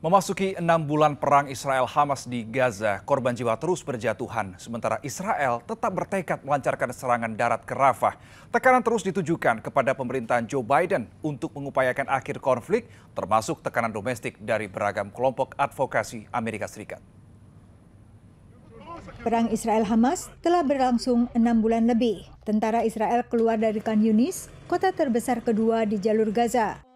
Memasuki enam bulan perang Israel-Hamas di Gaza, korban jiwa terus berjatuhan. Sementara Israel tetap bertekad melancarkan serangan darat ke Rafah. Tekanan terus ditujukan kepada pemerintahan Joe Biden untuk mengupayakan akhir konflik, termasuk tekanan domestik dari beragam kelompok advokasi Amerika Serikat. Perang Israel-Hamas telah berlangsung enam bulan lebih. Tentara Israel keluar dari Kan Yunis, kota terbesar kedua di jalur Gaza.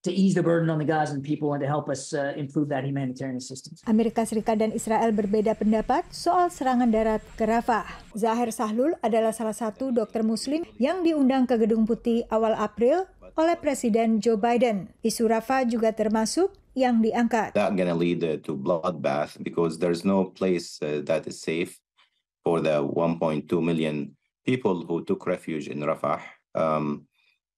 to ease the burden on the Gazan people and to help us uh, improve that humanitarian assistance. Amerika Serikat dan Israel berbeda pendapat soal serangan darat ke Rafah. Zahir Sahlul adalah salah satu dokter muslim yang diundang ke Gedung Putih awal April oleh Presiden Joe Biden. Isu Rafah juga termasuk yang diangkat. That gonna lead to bloodbath because there's no place uh, that is safe for the 1.2 million people who took refuge in Rafah. Um,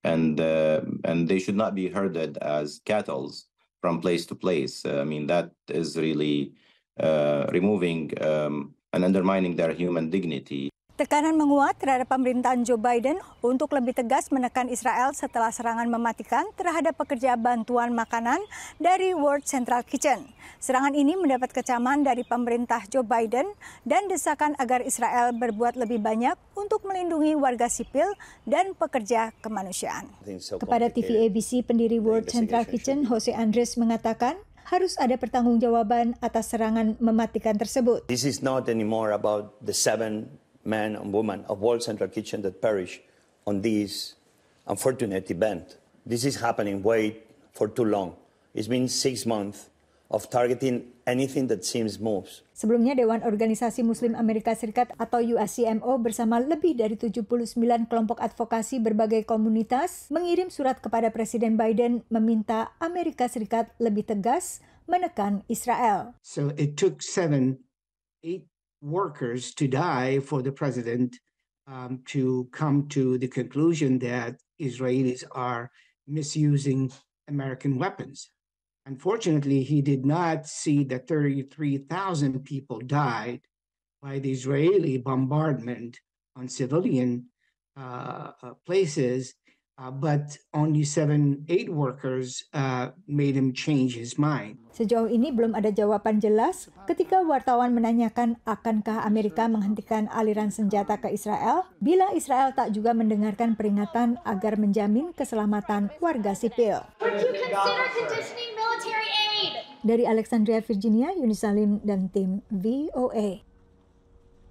and uh, and they should not be herded as cattle from place to place. Uh, I mean that is really uh, removing um, and undermining their human dignity Tekanan menguat terhadap pemerintahan Joe Biden untuk lebih tegas menekan Israel setelah serangan mematikan terhadap pekerja bantuan makanan dari World Central Kitchen. Serangan ini mendapat kecaman dari pemerintah Joe Biden dan desakan agar Israel berbuat lebih banyak untuk melindungi warga sipil dan pekerja kemanusiaan. Kepada TV ABC, pendiri World Central Kitchen, Jose Andres mengatakan, harus ada pertanggungjawaban atas serangan mematikan tersebut. This is not anymore about the seven men and women of World Central Kitchen that perish on this unfortunate event. This is happening way for too long. It's been six months of targeting anything that seems moves. Sebelumnya Dewan Organisasi Muslim Amerika Serikat atau USCMO bersama lebih dari 79 kelompok advokasi berbagai komunitas mengirim surat kepada Presiden Biden meminta Amerika Serikat lebih tegas menekan Israel. So it took seven, eight workers to die for the president um, to come to the conclusion that Israelis are misusing American weapons. Unfortunately, he did not see that 33,000 people died by the Israeli bombardment on civilian uh, uh places Sejauh ini belum ada jawaban jelas ketika wartawan menanyakan akankah Amerika menghentikan aliran senjata ke Israel bila Israel tak juga mendengarkan peringatan agar menjamin keselamatan warga sipil. Dari Alexandria, Virginia, Yunisalim dan tim VOA.